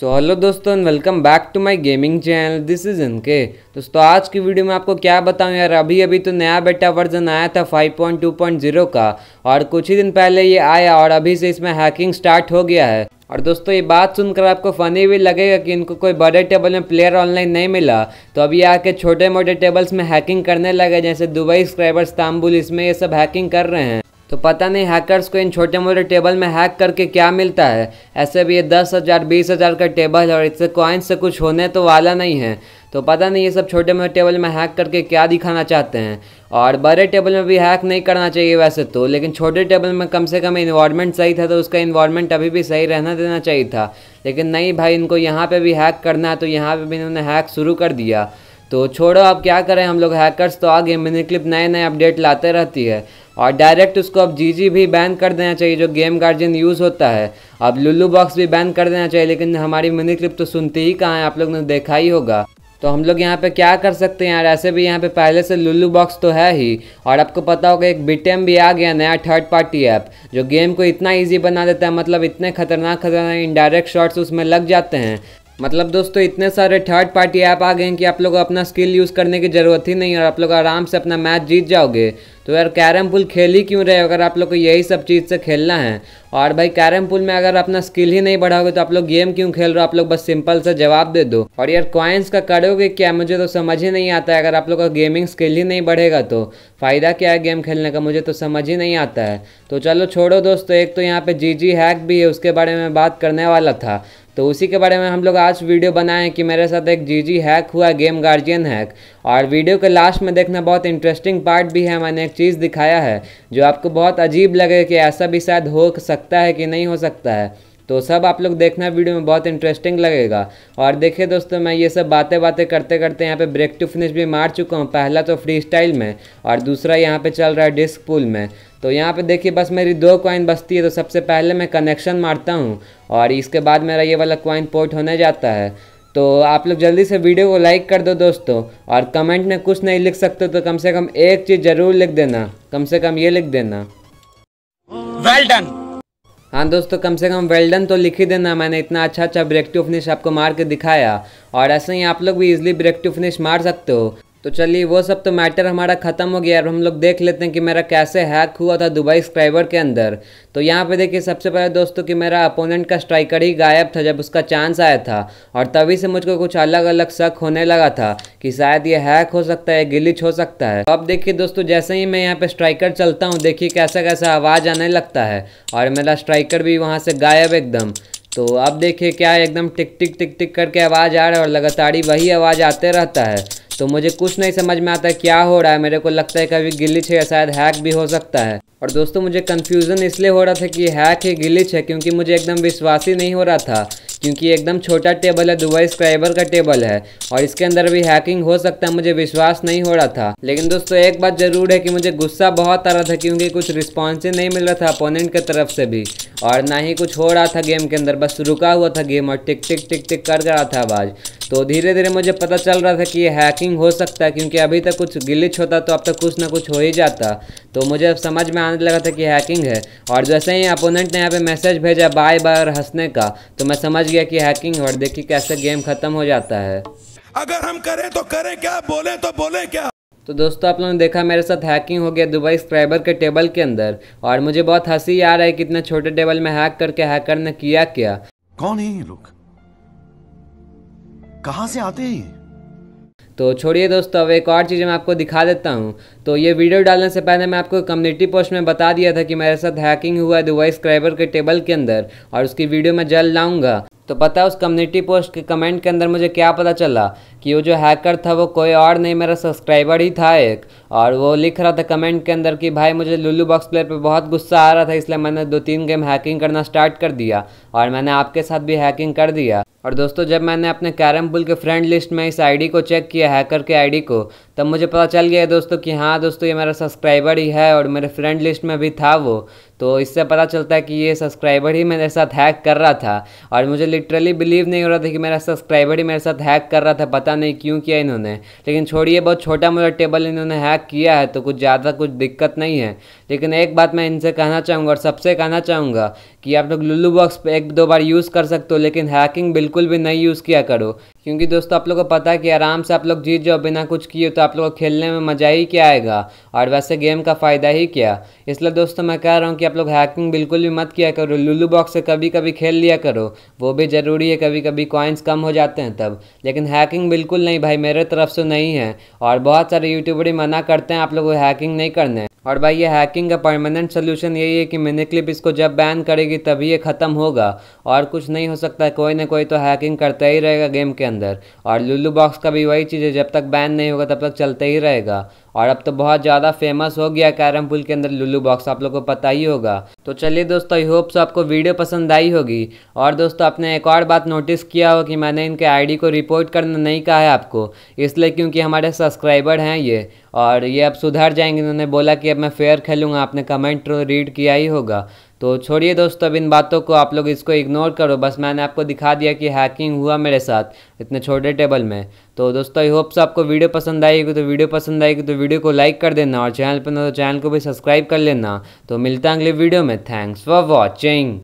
सो hello दोस्तों welcome back to my gaming channel this is इन के दोस्तों आज की वीडियो में आपको क्या बताऊं यार अभी अभी तो नया बेटा वर्जन आया था 5.2.0 का और कुछ ही दिन पहले ये आया और अभी से इसमें हैकिंग स्टार्ट हो गया है और दोस्तों ये बात सुनकर आपको फनी भी लगेगा कि इनको कोई बड़े टेबल में प्लेयर ऑनलाइन नहीं मिला तो अभी आके छोटे मोटे टेबल्स में हैकिंग करने लगे जैसे दुबई स्क्राइबर इस्तांबुल इसमें ये सब हैकिंग कर रहे हैं तो पता नहीं हैकर्स को इन छोटे मोटे टेबल में हैक करके क्या मिलता है ऐसे भी ये दस हज़ार बीस हज़ार का टेबल और इससे कॉइन से कुछ होने तो वाला नहीं है तो पता नहीं ये सब छोटे मोटे टेबल में हैक करके क्या दिखाना चाहते हैं और बड़े टेबल में भी हैक नहीं करना चाहिए वैसे तो लेकिन छोटे टेबल में कम से कम इन्वायरमेंट सही था तो उसका इन्वायरमेंट अभी भी सही रहना देना चाहिए था लेकिन नहीं भाई इनको यहाँ पर भी हैक करना है तो यहाँ पर भी इन्होंने हैक शुरू कर दिया तो छोड़ो आप क्या करें हम लोग हैकर्स तो आगे मिनी क्लिप नए नए अपडेट लाते रहती है और डायरेक्ट उसको अब जीजी भी बैन कर देना चाहिए जो गेम गार्जियन यूज़ होता है अब लुल्लू बॉक्स भी बैन कर देना चाहिए लेकिन हमारी मिनी क्लिप तो सुनते ही कहाँ है आप लोग ने देखा ही होगा तो हम लोग यहाँ पे क्या कर सकते हैं यार ऐसे भी यहाँ पे पहले से लुल्लू बॉक्स तो है ही और आपको पता होगा एक बीटेम भी आ गया नया थर्ड पार्टी ऐप जो गेम को इतना इजी बना देता है मतलब इतने खतरनाक खतरनाक इनडायरेक्ट शॉट्स उसमें लग जाते हैं मतलब दोस्तों इतने सारे थर्ड पार्टी ऐप आ गए हैं कि आप लोग अपना स्किल यूज़ करने की ज़रूरत ही नहीं और आप लोग आराम से अपना मैच जीत जाओगे तो यार कैरम पुल खेल ही क्यों रहे अगर आप लोग को यही सब चीज़ से खेलना है और भाई कैरम पुल में अगर अपना स्किल ही नहीं बढ़ाओगे तो आप लोग गेम क्यों खेल रहे हो आप लोग बस सिंपल सा जवाब दे दो और यार क्वाइंस का करोगे क्या मुझे तो समझ ही नहीं आता है अगर आप लोग का गेमिंग स्किल ही नहीं बढ़ेगा तो फ़ायदा क्या है गेम खेलने का मुझे तो समझ ही नहीं आता है तो चलो छोड़ो दोस्तों एक तो यहाँ पर जी जी हैक भी है उसके बारे में बात करने वाला था तो उसी के बारे में हम लोग आज वीडियो बनाए कि मेरे साथ एक जीजी हैक हुआ गेम गार्जियन हैक और वीडियो के लास्ट में देखना बहुत इंटरेस्टिंग पार्ट भी है मैंने एक चीज़ दिखाया है जो आपको बहुत अजीब लगे कि ऐसा भी शायद हो सकता है कि नहीं हो सकता है तो सब आप लोग देखना वीडियो में बहुत इंटरेस्टिंग लगेगा और देखिए दोस्तों मैं ये सब बातें बातें करते करते यहाँ पे ब्रेक टू फिनिश भी मार चुका हूँ पहला तो फ्री स्टाइल में और दूसरा यहाँ पे चल रहा है डिस्क पुल में तो यहाँ पे देखिए बस मेरी दो कॉइन बचती है तो सबसे पहले मैं कनेक्शन मारता हूँ और इसके बाद मेरा ये वाला कॉइन पोर्ट होने जाता है तो आप लोग जल्दी से वीडियो को लाइक कर दो दोस्तों और कमेंट में कुछ नहीं लिख सकते तो कम से कम एक चीज़ ज़रूर लिख देना कम से कम ये लिख देना वेल well डन हाँ दोस्तों कम से कम वेल्डन तो लिख ही देना मैंने इतना अच्छा अच्छा ब्रेक टू फिनिश आपको मार के दिखाया और ऐसे ही आप लोग भी इजिली ब्रेक टू फिनिश मार सकते हो तो चलिए वो सब तो मैटर हमारा ख़त्म हो गया और हम लोग देख लेते हैं कि मेरा कैसे हैक हुआ था दुबई स्क्राइबर के अंदर तो यहाँ पे देखिए सबसे पहले दोस्तों कि मेरा अपोनेंट का स्ट्राइकर ही गायब था जब उसका चांस आया था और तभी से मुझको कुछ अलग अलग शक होने लगा था कि शायद ये हैक हो सकता है गिलिच हो सकता है तो अब देखिए दोस्तों जैसे ही मैं यहाँ पर स्ट्राइकर चलता हूँ देखिए कैसा कैसा आवाज़ आने लगता है और मेरा स्ट्राइकर भी वहाँ से गायब एकदम तो अब देखिए क्या एकदम टिक टिक टिक टिक करके आवाज़ आ रहा है और लगातार ही वही आवाज़ आते रहता है तो मुझे कुछ नहीं समझ में आता क्या हो रहा है मेरे को लगता है कभी गिलिच है शायद हैक भी हो सकता है और दोस्तों मुझे कन्फ्यूज़न इसलिए हो रहा था कि हैक ही गिलिच है क्योंकि मुझे एकदम विश्वास ही नहीं हो रहा था क्योंकि एकदम छोटा टेबल है दुबई स्क्राइबर का टेबल है और इसके अंदर भी हैकिंग हो सकता है मुझे विश्वास नहीं हो रहा था लेकिन दोस्तों एक बात ज़रूर है कि मुझे गुस्सा बहुत आ रहा था क्योंकि कुछ रिस्पॉन्स ही नहीं मिल रहा था अपोनेंट की तरफ से भी और ना ही कुछ हो रहा था गेम के अंदर बस रुका हुआ था गेम और टिक टिक टिक टिक कर रहा था आवाज़ तो धीरे धीरे मुझे पता चल रहा था कि ये हैकिंग हो सकता है क्योंकि अभी तक कुछ गिलिच होता तो अब तक कुछ ना कुछ हो ही जाता तो मुझे अब समझ में आने लगा था कि हैकिंग है और जैसे ही अपोनेंट ने यहाँ पे मैसेज भेजा बाय बार हंसने का तो मैं समझ गया कि हैकिंग और देखिए कैसे गेम खत्म हो जाता है अगर हम करें तो करें क्या बोले तो बोले क्या तो दोस्तों आप लोगों ने देखा मेरे साथ हैकिंग हो गया दुबई स्क्राइबर के टेबल के अंदर और मुझे बहुत हंसी आ रहा है कि इतने छोटे टेबल में हैक करके हैकर ने किया क्या कौन है ये लोग कहाँ से आते हैं तो छोड़िए दोस्तों अब एक और चीज़ मैं आपको दिखा देता हूँ तो ये वीडियो डालने से पहले मैं आपको कम्युनिटी पोस्ट में बता दिया था कि मेरे साथ हैकिंग हुआ है दुबई स्क्राइबर के टेबल के अंदर और उसकी वीडियो मैं जल्द लाऊंगा तो पता है उस कम्युनिटी पोस्ट के कमेंट के अंदर मुझे क्या पता चला कि वो जो हैकर था वो कोई और नहीं मेरा सब्सक्राइबर ही था एक और वो लिख रहा था कमेंट के अंदर कि भाई मुझे लुल्लू बॉक्स प्लेयर पे बहुत गुस्सा आ रहा था इसलिए मैंने दो तीन गेम हैकिंग करना स्टार्ट कर दिया और मैंने आपके साथ भी हैकिंग कर दिया और दोस्तों जब मैंने अपने कैरम पुल के फ्रेंड लिस्ट में इस आईडी को चेक किया हैकर के आईडी को तब मुझे पता चल गया दोस्तों कि हाँ दोस्तों ये मेरा सब्सक्राइबर ही है और मेरे फ्रेंड लिस्ट में भी था वो तो इससे पता चलता है कि ये सब्सक्राइबर ही मेरे साथ हैक कर रहा था और मुझे लिटरली बिलीव नहीं हो रहा था कि मेरा सब्सक्राइबर ही मेरे साथ हैक कर रहा था पता नहीं क्यों किया इन्होंने लेकिन छोड़िए बहुत छोटा मोटा टेबल इन्होंने हैक किया है तो कुछ ज़्यादा कुछ दिक्कत नहीं है लेकिन एक बात मैं इनसे कहना चाहूँगा और सबसे कहना चाहूँगा कि आप लोग लुल्लू बॉक्स एक दो बार यूज़ कर सकते हो लेकिन हैकिंग बिल्कुल भी नहीं यूज़ किया करो क्योंकि दोस्तों आप लोग को पता है कि आराम से आप लोग जीत जाओ बिना कुछ किए तो आप लोग को खेलने में मज़ा ही क्या आएगा और वैसे गेम का फ़ायदा ही क्या इसलिए दोस्तों मैं कह रहा हूँ कि आप लोग हैकिंग बिल्कुल भी मत किया करो लुलू बॉक्स से कभी कभी खेल लिया करो वो भी ज़रूरी है कभी कभी कॉइन्स कम हो जाते हैं तब लेकिन हैकिंग बिल्कुल नहीं भाई मेरे तरफ से नहीं है और बहुत सारे यूट्यूबर ही मना करते हैं आप लोग को हैकिंग नहीं करने और भाई ये हैकिंग का परमानेंट सोल्यूशन यही है कि मिनी क्लिप इसको जब बैन करेगी तभी ये ख़त्म होगा और कुछ नहीं हो सकता कोई ना कोई तो हैकिंग करता ही रहेगा गेम के अंदर और लुलू बॉक्स का भी वही चीज़ है जब तक बैन नहीं होगा तब तक चलते ही रहेगा और अब तो बहुत ज़्यादा फेमस हो गया कैरम पुल के अंदर लुलू बॉक्स आप लोग को पता ही होगा तो चलिए दोस्तों आई होप सो आपको वीडियो पसंद आई होगी और दोस्तों आपने एक और बात नोटिस किया हो कि मैंने इनके आईडी को रिपोर्ट करना नहीं कहा है आपको इसलिए क्योंकि हमारे सब्सक्राइबर हैं ये और ये अब सुधर जाएंगे इन्होंने बोला कि अब मैं फेयर खेलूँगा आपने कमेंट रीड किया ही होगा तो छोड़िए दोस्तों अब इन बातों को आप लोग इसको इग्नोर करो बस मैंने आपको दिखा दिया कि हैकिंग हुआ मेरे साथ इतने छोटे टेबल में तो दोस्तों आई होप्स आपको वीडियो पसंद आएगी तो वीडियो पसंद आएगी तो वीडियो को लाइक कर देना और चैनल पर ना तो चैनल को भी सब्सक्राइब कर लेना तो मिलता है अगले वीडियो में थैंक्स फॉर वॉचिंग